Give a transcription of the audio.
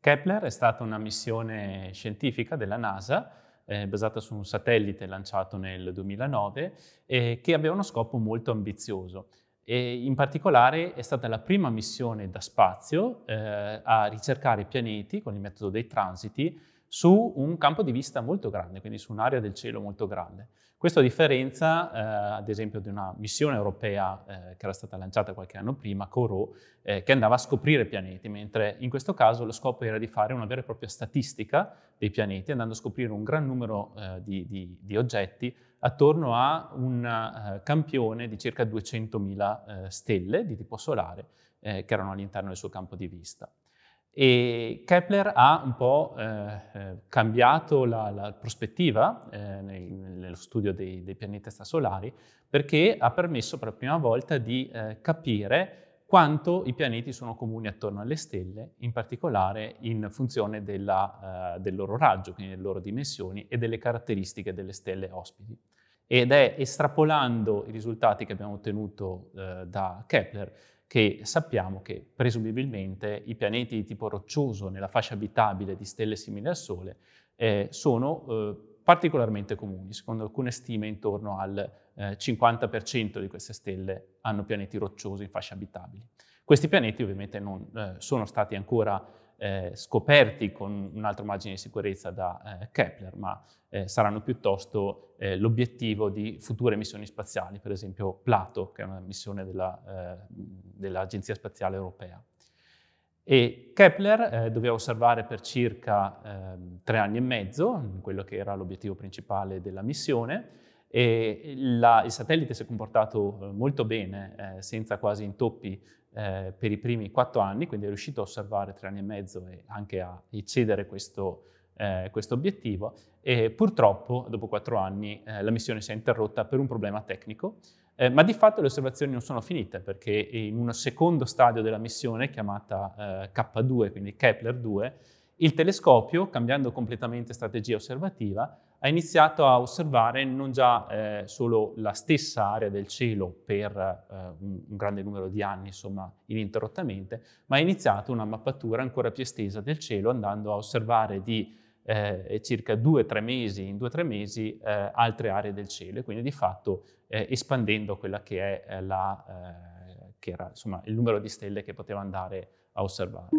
Kepler è stata una missione scientifica della NASA eh, basata su un satellite lanciato nel 2009 eh, che aveva uno scopo molto ambizioso. E in particolare è stata la prima missione da spazio eh, a ricercare pianeti con il metodo dei transiti su un campo di vista molto grande, quindi su un'area del cielo molto grande. Questo a differenza, eh, ad esempio, di una missione europea eh, che era stata lanciata qualche anno prima, CORO, eh, che andava a scoprire pianeti, mentre in questo caso lo scopo era di fare una vera e propria statistica dei pianeti, andando a scoprire un gran numero eh, di, di, di, oggetti attorno a un eh, campione di circa 200.000 eh, stelle di tipo solare che erano all'interno del suo campo di vista. E Kepler ha un po' eh, eh cambiato la, la prospettiva eh, nel, nello studio dei, dei pianeti estrasolari perché ha permesso per la prima volta di eh, capire quanto i pianeti sono comuni attorno alle stelle, in particolare in funzione della, eh, del loro raggio, quindi delle loro dimensioni e delle caratteristiche delle stelle ospiti. Ed è estrapolando i risultati che abbiamo ottenuto eh, da Kepler che sappiamo che presumibilmente i pianeti di tipo roccioso nella fascia abitabile di stelle simili al Sole eh, sono eh, particolarmente comuni, secondo alcune stime intorno al eh, 50% di queste stelle hanno pianeti rocciosi in fascia abitabili. Questi pianeti ovviamente non eh, sono stati ancora eh, scoperti con un'altra margine di sicurezza da eh, Kepler, ma eh, saranno piuttosto eh, l'obiettivo di future missioni spaziali, per esempio Plato, che è una missione della, eh, dell'Agenzia Spaziale Europea. E Kepler eh, doveva osservare per circa ehm, tre anni e mezzo, quello che era l'obiettivo principale della missione, la, il satellite si è comportato eh, molto bene, eh, senza quasi intoppi, eh, per i primi quattro anni, quindi è riuscito a osservare tre anni e mezzo e anche a eccedere questo, eh, questo obiettivo. E purtroppo, dopo quattro anni, eh, la missione si è interrotta per un problema tecnico, eh, ma di fatto le osservazioni non sono finite, perché in un secondo stadio della missione, chiamata K2, quindi Kepler 2, il telescopio, cambiando completamente strategia osservativa, ha iniziato a osservare non già eh, solo la stessa area del cielo per eh, un, un, grande numero di anni, insomma, ininterrottamente, ma ha iniziato una mappatura ancora più estesa del cielo, andando a osservare di eh, circa o tre mesi in due o tre mesi eh, altre aree del cielo e quindi di fatto eh, espandendo quella che è eh, la, che era, insomma, il numero di stelle che poteva andare a osservare.